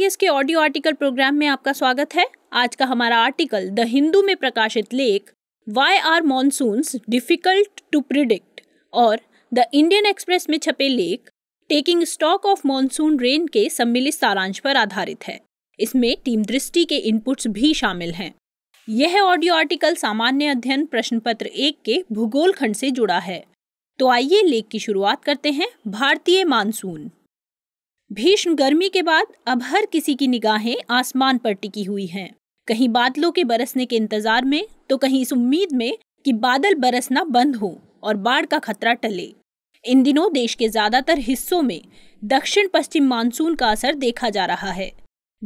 IAS के audio article programme में आपका स्वागत है आज का हमारा आर्टिकल द हिंदू में प्रकाशित लेख why are monsoon difficult to predict और द इंडियन एक्सप्रेस में छपे लेख taking stock of monsoon rain के सम्मिलित सारांश पर आधारित है इसमें टीम दृष्टि के इनपुट्स भी शामिल हैं यह ऑडियो आर्टिकल सामान्य अध्ययन प्रश्न पत्र एक के भूगोल खंड से जुड़ा है तो आइए लेख की शुरुआत करते हैं भारतीय मानसून भीषण गर्मी के बाद अब हर किसी की निगाहें आसमान पर टिकी हुई हैं कहीं बादलों के बरसने के इंतजार में तो कहीं इस उम्मीद में कि बादल बरसना बंद हो और बाढ़ का खतरा टले इन दिनों देश के ज्यादातर हिस्सों में दक्षिण पश्चिम मानसून का असर देखा जा रहा है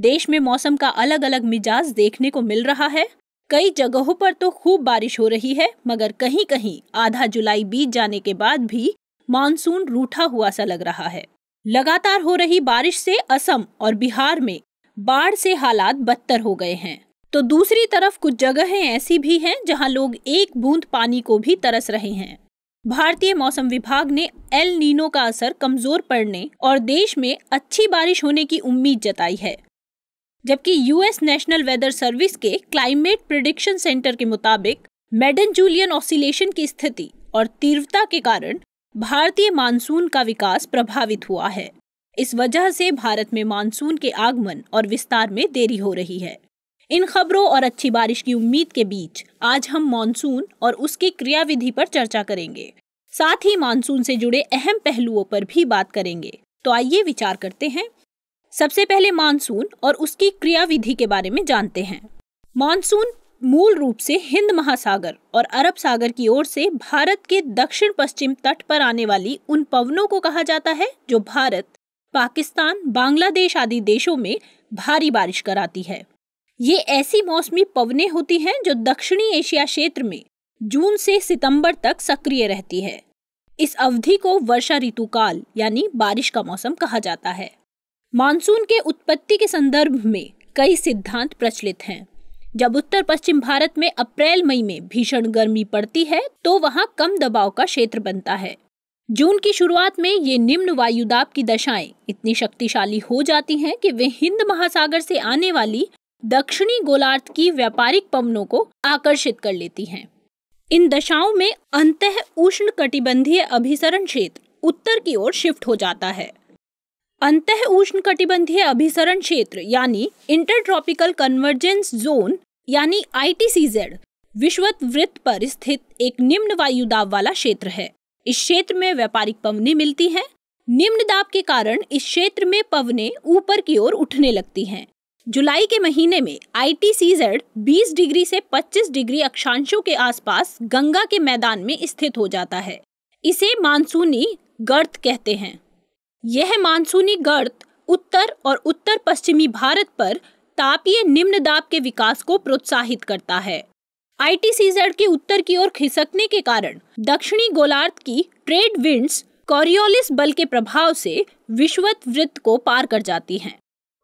देश में मौसम का अलग अलग मिजाज देखने को मिल रहा है कई जगहों पर तो खूब बारिश हो रही है मगर कहीं कहीं आधा जुलाई बीत जाने के बाद भी मानसून रूठा हुआ सा लग रहा है लगातार हो रही बारिश से असम और बिहार में बाढ़ से हालात बदतर हो गए हैं तो दूसरी तरफ कुछ जगहें ऐसी भी हैं जहां लोग एक बूंद पानी को भी तरस रहे हैं भारतीय मौसम विभाग ने एल नीनो का असर कमजोर पड़ने और देश में अच्छी बारिश होने की उम्मीद जताई है जबकि यूएस नेशनल वेदर सर्विस के क्लाइमेट प्रिडिक्शन सेंटर के मुताबिक मेडन जूलियन ऑसिलेशन की स्थिति और तीव्रता के कारण भारतीय मानसून का विकास प्रभावित हुआ है इस वजह से भारत में मानसून के आगमन और विस्तार में देरी हो रही है इन खबरों और अच्छी बारिश की उम्मीद के बीच आज हम मानसून और उसकी क्रियाविधि पर चर्चा करेंगे साथ ही मानसून से जुड़े अहम पहलुओं पर भी बात करेंगे तो आइए विचार करते हैं सबसे पहले मानसून और उसकी क्रियाविधि के बारे में जानते हैं मानसून मूल रूप से हिंद महासागर और अरब सागर की ओर से भारत के दक्षिण पश्चिम तट पर आने वाली उन पवनों को कहा जाता है जो भारत पाकिस्तान बांग्लादेश आदि देशों में भारी बारिश कराती है ये ऐसी मौसमी पवनें होती हैं जो दक्षिणी एशिया क्षेत्र में जून से सितंबर तक सक्रिय रहती है इस अवधि को वर्षा ऋतु काल यानी बारिश का मौसम कहा जाता है मानसून के उत्पत्ति के संदर्भ में कई सिद्धांत प्रचलित हैं जब उत्तर पश्चिम भारत में अप्रैल मई में भीषण गर्मी पड़ती है तो वहाँ कम दबाव का क्षेत्र बनता है जून की शुरुआत में ये निम्न वायुदाब की दशाएं इतनी शक्तिशाली हो जाती हैं कि वे हिंद महासागर से आने वाली दक्षिणी गोलार्ध की व्यापारिक पवनों को आकर्षित कर लेती हैं इन दशाओं में अंत उष्ण कटिबंधीय अभिसरण क्षेत्र उत्तर की ओर शिफ्ट हो जाता है अंत उष्ण कटिबंधीय अभिसरण क्षेत्र यानी इंटरट्रॉपिकल कन्वर्जेंस जोन यानी आईटीसीजेड विश्वत वृत्त पर स्थित एक निम्न वायु दाब वाला क्षेत्र है इस क्षेत्र में व्यापारिक पवने मिलती हैं निम्न दाब के कारण इस क्षेत्र में पवने ऊपर की ओर उठने लगती हैं जुलाई के महीने में आई टी जेड बीस डिग्री से 25 डिग्री अक्षांशों के आसपास गंगा के मैदान में स्थित हो जाता है इसे मानसूनी गर्त कहते हैं यह मानसूनी गर्त उत्तर और उत्तर पश्चिमी भारत पर तापीय निम्न दाब के विकास को प्रोत्साहित करता है आईटीसीजेड के उत्तर की ओर खिसकने के कारण दक्षिणी गोलार्ध की ट्रेड विंड्स कॉरियोलिस बल के प्रभाव से विश्वत वृत्त को पार कर जाती हैं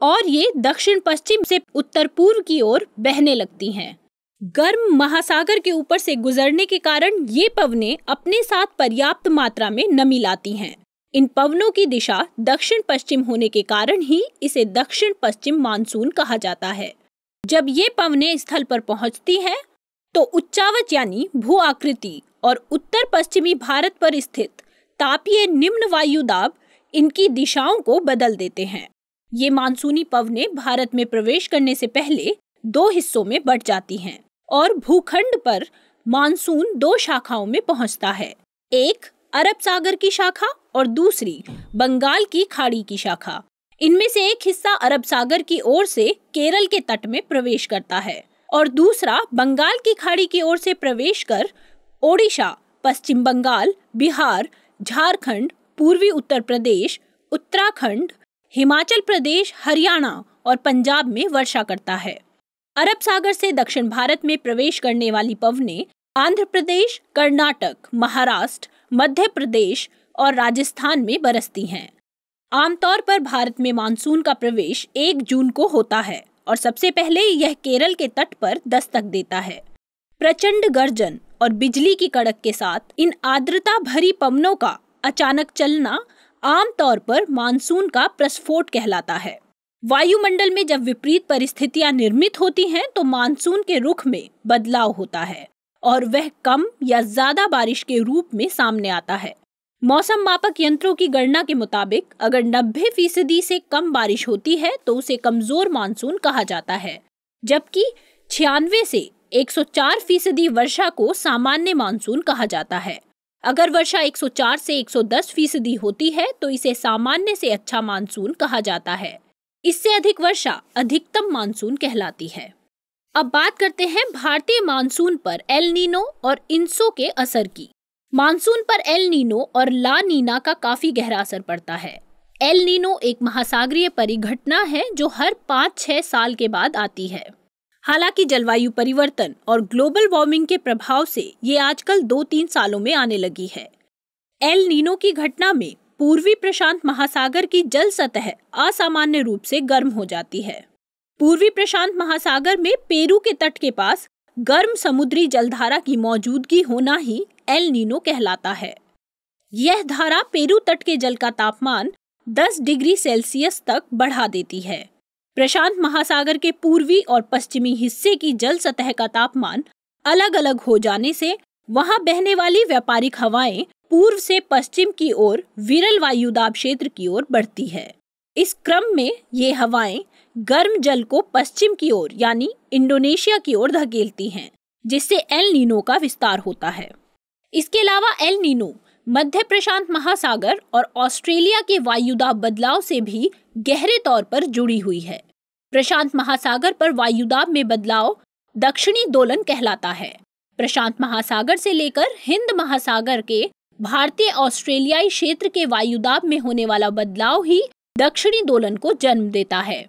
और ये दक्षिण पश्चिम से उत्तर पूर्व की ओर बहने लगती हैं गर्म महासागर के ऊपर से गुजरने के कारण ये पवने अपने साथ पर्याप्त मात्रा में नमी लाती हैं इन पवनों की दिशा दक्षिण पश्चिम होने के कारण ही इसे दक्षिण पश्चिम मानसून कहा जाता है जब ये पवने स्थल पर पहुंचती हैं तो उच्चावच यानी भू आकृति और उत्तर पश्चिमी भारत पर स्थित तापीय निम्न वायु दाब इनकी दिशाओं को बदल देते हैं ये मानसूनी पवने भारत में प्रवेश करने से पहले दो हिस्सों में बढ़ जाती हैं और भूखंड पर मानसून दो शाखाओं में पहुंचता है एक अरब सागर की शाखा और दूसरी बंगाल की खाड़ी की शाखा इनमें से एक हिस्सा अरब सागर की ओर से केरल के तट में प्रवेश करता है और दूसरा बंगाल की खाड़ी की ओर से प्रवेश कर ओडिशा पश्चिम बंगाल बिहार झारखंड पूर्वी उत्तर प्रदेश उत्तराखंड हिमाचल प्रदेश हरियाणा और पंजाब में वर्षा करता है अरब सागर से दक्षिण भारत में प्रवेश करने वाली पवने आंध्र प्रदेश कर्नाटक महाराष्ट्र मध्य प्रदेश और राजस्थान में बरसती हैं आमतौर पर भारत में मानसून का प्रवेश 1 जून को होता है और सबसे पहले यह केरल के तट पर दस्तक देता है प्रचंड गर्जन और बिजली की कड़क के साथ इन आर्द्रता भरी पवनों का अचानक चलना आमतौर पर मानसून का प्रस्फोट कहलाता है वायुमंडल में जब विपरीत परिस्थितियां निर्मित होती हैं तो मानसून के रुख में बदलाव होता है और वह कम या ज्यादा बारिश के रूप में सामने आता है मौसम मापक यंत्रों की गणना के मुताबिक अगर नब्बे फीसदी से कम बारिश होती है तो उसे कमजोर मानसून कहा जाता है जबकि छियानवे से 104 फीसदी वर्षा को सामान्य मानसून कहा जाता है अगर वर्षा 104 से 110 फीसदी होती है तो इसे सामान्य से अच्छा मानसून कहा जाता है इससे अधिक वर्षा अधिकतम मानसून कहलाती है अब बात करते हैं भारतीय मानसून पर एल नीनो और इंसो के असर की मानसून पर एल नीनो और ला नीना का काफी गहरा असर पड़ता है एल नीनो एक महासागरीय परिघटना है जो हर पाँच छह साल के बाद आती है हालांकि जलवायु परिवर्तन और ग्लोबल वार्मिंग के प्रभाव से ये आजकल दो तीन सालों में आने लगी है एल नीनो की घटना में पूर्वी प्रशांत महासागर की जल सतह असामान्य रूप से गर्म हो जाती है पूर्वी प्रशांत महासागर में पेरू के तट के पास गर्म समुद्री जलधारा की मौजूदगी होना ही एल नीनो कहलाता है यह धारा पेरू तट के जल का तापमान 10 डिग्री सेल्सियस तक बढ़ा देती है प्रशांत महासागर के पूर्वी और पश्चिमी हिस्से की जल सतह का तापमान अलग अलग हो जाने से वहां बहने वाली व्यापारिक हवाएं पूर्व से पश्चिम की ओर विरल वायुदाब क्षेत्र की ओर बढ़ती है इस क्रम में ये हवाएं गर्म जल को पश्चिम की ओर यानी इंडोनेशिया की ओर धकेलती हैं जिससे एल नीनो का विस्तार होता है इसके अलावा एल नीनो मध्य प्रशांत महासागर और ऑस्ट्रेलिया के वायुदाब बदलाव से भी गहरे तौर पर जुड़ी हुई है प्रशांत महासागर पर वायुदाब में बदलाव दक्षिणी दोलन कहलाता है प्रशांत महासागर से लेकर हिंद महासागर के भारतीय ऑस्ट्रेलियाई क्षेत्र के वायुदाब में होने वाला बदलाव ही दक्षिणी दोलन को जन्म देता है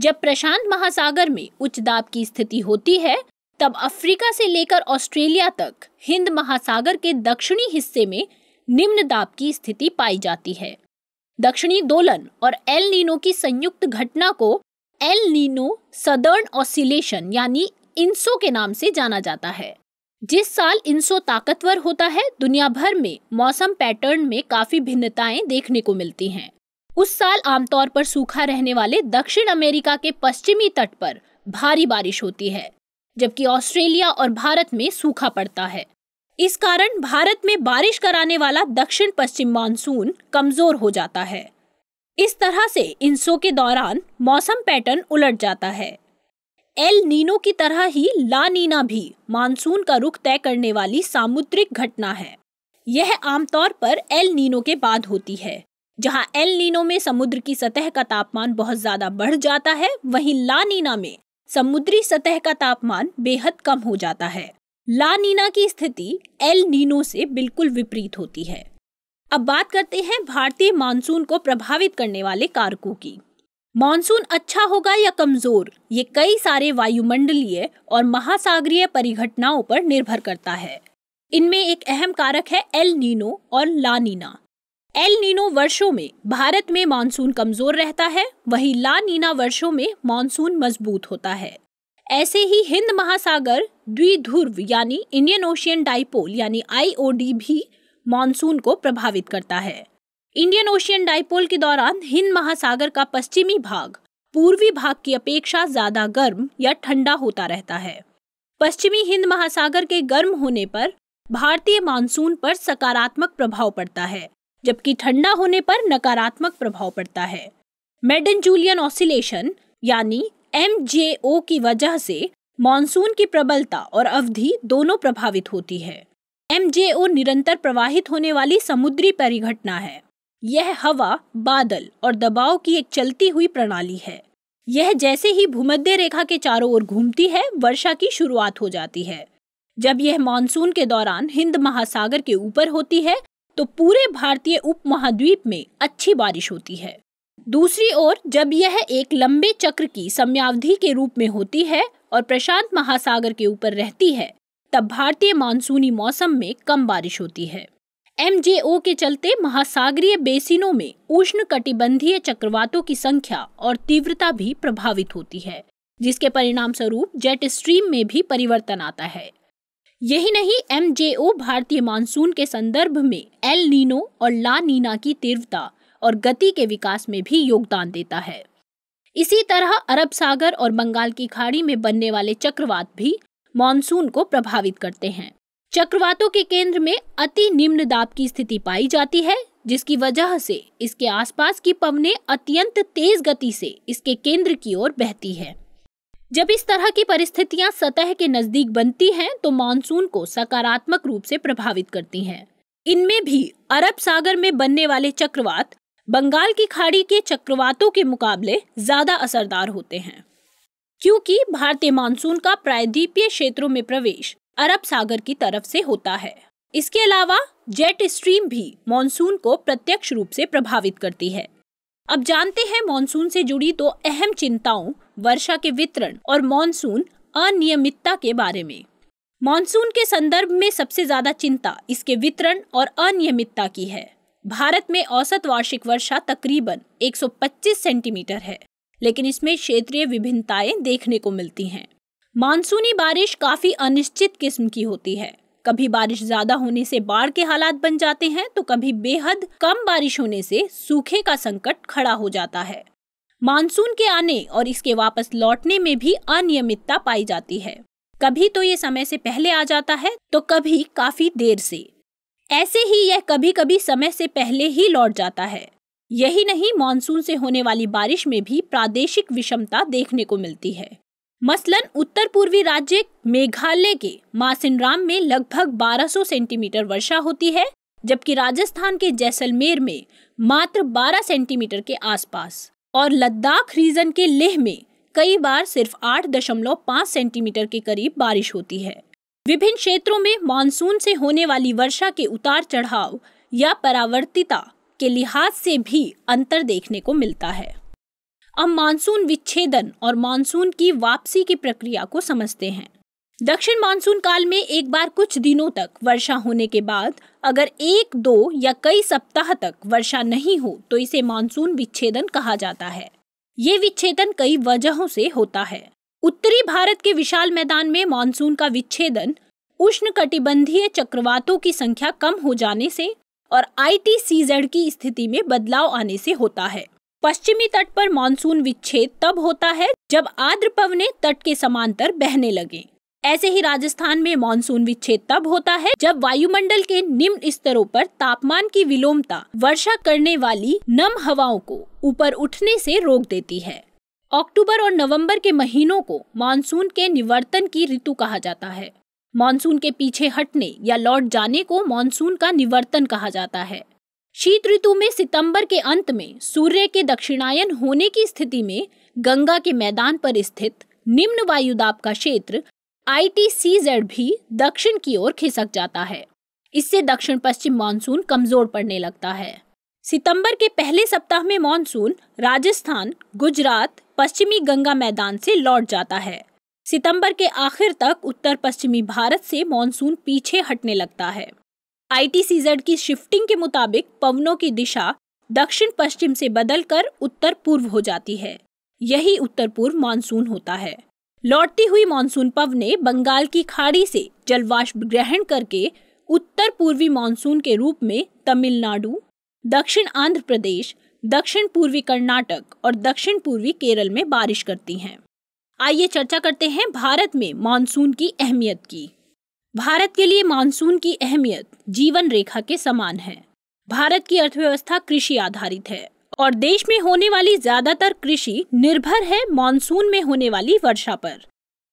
जब प्रशांत महासागर में उच्च दाब की स्थिति होती है तब अफ्रीका से लेकर ऑस्ट्रेलिया तक हिंद महासागर के दक्षिणी हिस्से में निम्न दाब की स्थिति पाई जाती है दक्षिणी दोलन और एल नीनो की संयुक्त घटना को एल नीनो सदर्न ऑसिलेशन यानी इंसो के नाम से जाना जाता है जिस साल इंसो ताकतवर होता है दुनिया भर में मौसम पैटर्न में काफी भिन्नताएं देखने को मिलती हैं उस साल आमतौर पर सूखा रहने वाले दक्षिण अमेरिका के पश्चिमी तट पर भारी बारिश होती है जबकि ऑस्ट्रेलिया और भारत में सूखा पड़ता है इस कारण भारत में बारिश कराने वाला दक्षिण पश्चिम मानसून कमजोर हो जाता है इस तरह से इंसो के दौरान मौसम पैटर्न उलट जाता है एल नीनो की तरह ही ला नीना भी मानसून का रुख तय करने वाली सामुद्रिक घटना है यह आमतौर पर एल नीनो के बाद होती है जहां एल नीनो में समुद्र की सतह का तापमान बहुत ज़्यादा बढ़ जाता है वहीं ला नीना में समुद्री सतह का तापमान बेहद कम हो जाता है ला नीना की स्थिति एल नीनो से बिल्कुल विपरीत होती है अब बात करते हैं भारतीय मानसून को प्रभावित करने वाले कारकों की मानसून अच्छा होगा या कमजोर ये कई सारे वायुमंडलीय और महासागरीय परिघटनाओं पर निर्भर करता है इनमें एक अहम कारक है एल नीनो और ला नीना एल नीनो वर्षों में भारत में मानसून कमजोर रहता है वहीं ला नीना वर्षों में मानसून मजबूत होता है ऐसे ही हिंद महासागर द्विध्रुव यानी इंडियन ओशियन डाइपोल यानी आईओडी भी मानसून को प्रभावित करता है इंडियन ओशियन डाइपोल के दौरान हिंद महासागर का पश्चिमी भाग पूर्वी भाग की अपेक्षा ज्यादा गर्म या ठंडा होता रहता है पश्चिमी हिंद महासागर के गर्म होने पर भारतीय मानसून पर सकारात्मक प्रभाव पड़ता है जबकि ठंडा होने पर नकारात्मक प्रभाव पड़ता है मेडन जूलियन ऑसिलेशन यानी एम की वजह से मानसून की प्रबलता और अवधि दोनों प्रभावित होती है एम निरंतर प्रवाहित होने वाली समुद्री परिघटना है यह हवा बादल और दबाव की एक चलती हुई प्रणाली है यह जैसे ही भूमध्य रेखा के चारों ओर घूमती है वर्षा की शुरुआत हो जाती है जब यह मानसून के दौरान हिंद महासागर के ऊपर होती है तो पूरे भारतीय उपमहाद्वीप में अच्छी बारिश होती है दूसरी ओर जब यह एक लंबे चक्र की समयावधि के रूप में होती है और प्रशांत महासागर के ऊपर रहती है तब भारतीय मानसूनी मौसम में कम बारिश होती है एम के चलते महासागरीय बेसिनों में उष्ण कटिबंधीय चक्रवातों की संख्या और तीव्रता भी प्रभावित होती है जिसके परिणाम स्वरूप जेट स्ट्रीम में भी परिवर्तन आता है यही नहीं एम भारतीय मानसून के संदर्भ में एल नीनो और ला नीना की तीव्रता और गति के विकास में भी योगदान देता है इसी तरह अरब सागर और बंगाल की खाड़ी में बनने वाले चक्रवात भी मानसून को प्रभावित करते हैं चक्रवातों के केंद्र में अति निम्न दाब की स्थिति पाई जाती है जिसकी वजह से इसके आसपास की पवने अत्यंत तेज गति से इसके केंद्र की ओर बहती है जब इस तरह की परिस्थितियां सतह के नजदीक बनती हैं तो मानसून को सकारात्मक रूप से प्रभावित करती हैं इनमें भी अरब सागर में बनने वाले चक्रवात बंगाल की खाड़ी के चक्रवातों के मुकाबले ज्यादा असरदार होते हैं क्योंकि भारतीय मानसून का प्रायद्वीपीय क्षेत्रों में प्रवेश अरब सागर की तरफ से होता है इसके अलावा जेट स्ट्रीम भी मानसून को प्रत्यक्ष रूप से प्रभावित करती है अब जानते हैं मानसून से जुड़ी दो अहम चिंताओं वर्षा के वितरण और मानसून अनियमितता के बारे में मानसून के संदर्भ में सबसे ज्यादा चिंता इसके वितरण और अनियमितता की है भारत में औसत वार्षिक वर्षा तकरीबन 125 सेंटीमीटर है लेकिन इसमें क्षेत्रीय विभिन्नताएं देखने को मिलती हैं मानसूनी बारिश काफी अनिश्चित किस्म की होती है कभी बारिश ज्यादा होने से बाढ़ के हालात बन जाते हैं तो कभी बेहद कम बारिश होने से सूखे का संकट खड़ा हो जाता है मानसून के आने और इसके वापस लौटने में भी अनियमितता पाई जाती है कभी तो ये समय से पहले आ जाता है तो कभी काफी देर से ऐसे ही यह कभी कभी समय से पहले ही लौट जाता है यही नहीं मानसून से होने वाली बारिश में भी प्रादेशिक विषमता देखने को मिलती है मसलन उत्तर पूर्वी राज्य मेघालय के मासिनराम में लगभग 1200 सेंटीमीटर वर्षा होती है जबकि राजस्थान के जैसलमेर में मात्र 12 सेंटीमीटर के आसपास और लद्दाख रीजन के लेह में कई बार सिर्फ 8.5 सेंटीमीटर के करीब बारिश होती है विभिन्न क्षेत्रों में मानसून से होने वाली वर्षा के उतार चढ़ाव या परावर्तिता के लिहाज से भी अंतर देखने को मिलता है अब मानसून विच्छेदन और मानसून की वापसी की प्रक्रिया को समझते हैं दक्षिण मानसून काल में एक बार कुछ दिनों तक वर्षा होने के बाद अगर एक दो या कई सप्ताह तक वर्षा नहीं हो तो इसे मानसून विच्छेदन कहा जाता है ये विच्छेदन कई वजहों से होता है उत्तरी भारत के विशाल मैदान में मानसून का विच्छेदन उष्ण कटिबंधीय चक्रवातों की संख्या कम हो जाने से और आई की स्थिति में बदलाव आने से होता है पश्चिमी तट पर मानसून विच्छेद तब होता है जब आर्द्र पवने तट के समांतर बहने लगे ऐसे ही राजस्थान में मानसून विच्छेद तब होता है जब वायुमंडल के निम्न स्तरों पर तापमान की विलोमता वर्षा करने वाली नम हवाओं को ऊपर उठने से रोक देती है अक्टूबर और नवंबर के महीनों को मानसून के निवर्तन की ऋतु कहा जाता है मानसून के पीछे हटने या लौट जाने को मानसून का निवर्तन कहा जाता है शीत ऋतु में सितंबर के अंत में सूर्य के दक्षिणायन होने की स्थिति में गंगा के मैदान पर स्थित निम्न वायुदाब का क्षेत्र आई भी दक्षिण की ओर खिसक जाता है इससे दक्षिण पश्चिम मानसून कमजोर पड़ने लगता है सितंबर के पहले सप्ताह में मानसून राजस्थान गुजरात पश्चिमी गंगा मैदान से लौट जाता है सितंबर के आखिर तक उत्तर पश्चिमी भारत से मानसून पीछे हटने लगता है आईटीसीजेड की शिफ्टिंग के मुताबिक पवनों की दिशा दक्षिण पश्चिम से बदलकर उत्तर पूर्व हो जाती है यही उत्तर पूर्व मानसून होता है लौटती हुई मानसून पवने बंगाल की खाड़ी से जलवाष्प ग्रहण करके उत्तर पूर्वी मानसून के रूप में तमिलनाडु दक्षिण आंध्र प्रदेश दक्षिण पूर्वी कर्नाटक और दक्षिण पूर्वी केरल में बारिश करती हैं आइए चर्चा करते हैं भारत में मानसून की अहमियत की भारत के लिए मानसून की अहमियत जीवन रेखा के समान है भारत की अर्थव्यवस्था कृषि आधारित है और देश में होने वाली ज्यादातर कृषि निर्भर है मानसून में होने वाली वर्षा पर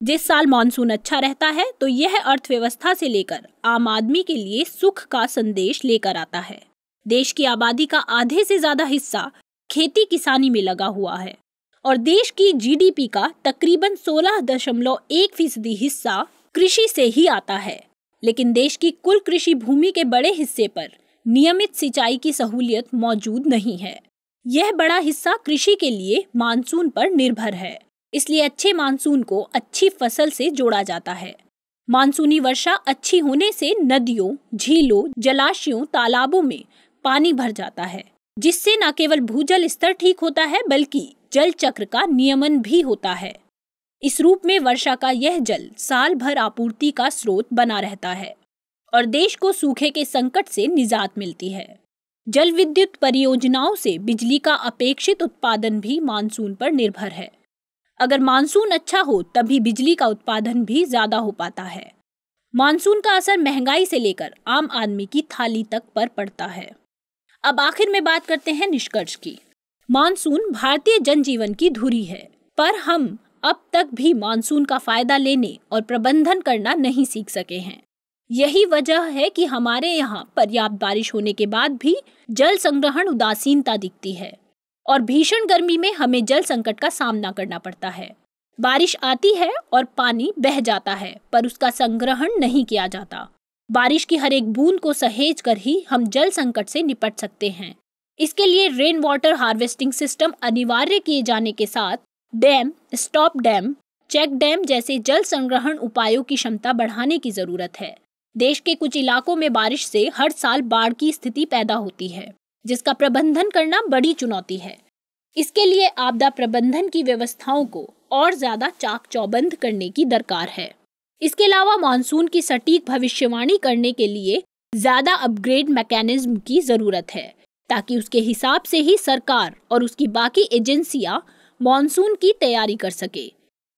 जिस साल मानसून अच्छा रहता है तो यह अर्थव्यवस्था से लेकर आम आदमी के लिए सुख का संदेश लेकर आता है देश की आबादी का आधे से ज्यादा हिस्सा खेती किसानी में लगा हुआ है और देश की जीडीपी का तकरीबन सोलह दशमलव एक फीसदी हिस्सा कृषि से ही आता है लेकिन देश की कुल कृषि भूमि के बड़े हिस्से पर नियमित सिंचाई की सहूलियत मौजूद नहीं है यह बड़ा हिस्सा कृषि के लिए मानसून पर निर्भर है इसलिए अच्छे मानसून को अच्छी फसल से जोड़ा जाता है मानसूनी वर्षा अच्छी होने से नदियों झीलों जलाशयों तालाबों में पानी भर जाता है जिससे न केवल भूजल स्तर ठीक होता है बल्कि जल चक्र का नियमन भी होता है इस रूप में वर्षा का यह जल साल भर आपूर्ति का स्रोत बना रहता है और देश को सूखे के संकट से निजात मिलती है जल विद्युत परियोजनाओं से बिजली का अपेक्षित उत्पादन भी मानसून पर निर्भर है अगर मानसून अच्छा हो तभी बिजली का उत्पादन भी ज्यादा हो पाता है मानसून का असर महंगाई से लेकर आम आदमी की थाली तक पर पड़ता है अब आखिर में बात करते हैं निष्कर्ष की मानसून भारतीय जनजीवन की धुरी है पर हम अब तक भी मानसून का फायदा लेने और प्रबंधन करना नहीं सीख सके हैं यही वजह है कि हमारे यहाँ पर्याप्त बारिश होने के बाद भी जल संग्रहण उदासीनता दिखती है और भीषण गर्मी में हमें जल संकट का सामना करना पड़ता है बारिश आती है और पानी बह जाता है पर उसका संग्रहण नहीं किया जाता बारिश की हर एक बूंद को सहेज कर ही हम जल संकट से निपट सकते हैं इसके लिए रेन वाटर हार्वेस्टिंग सिस्टम अनिवार्य किए जाने के साथ dam stop dam check dam जैसे जल संग्रहण उपायों की क्षमता बढ़ाने की जरूरत है देश के कुछ इलाकों में बारिश से हर साल बाढ़ की स्थिति पैदा होती है जिसका प्रबंधन करना बड़ी चुनौती है इसके लिए आपदा प्रबंधन की व्यवस्थाओं को और ज्यादा चाक चौबंद करने की दरकार है इसके अलावा मानसून की सटीक भविष्यवाणी करने के लिए ज्यादा अपग्रेड मैकेनिज्म की जरूरत है ताकि उसके हिसाब से ही सरकार और उसकी बाकी एजेंसियां मानसून की तैयारी कर सके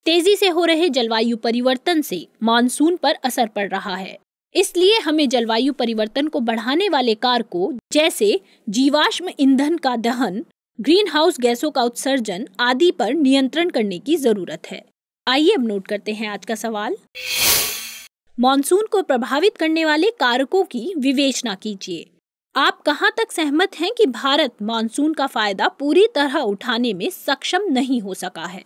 तेजी से हो रहे जलवायु परिवर्तन से मानसून पर असर पड़ रहा है इसलिए हमें जलवायु परिवर्तन को बढ़ाने वाले कारकों जैसे जीवाश्म ईंधन का दहन ग्रीन हाउस गैसों का उत्सर्जन आदि पर नियंत्रण करने की जरूरत है आइए अब नोट करते हैं आज का सवाल मानसून को प्रभावित करने वाले कारकों की विवेचना कीजिए आप कहां तक सहमत हैं कि भारत मानसून का फायदा पूरी तरह उठाने में सक्षम नहीं हो सका है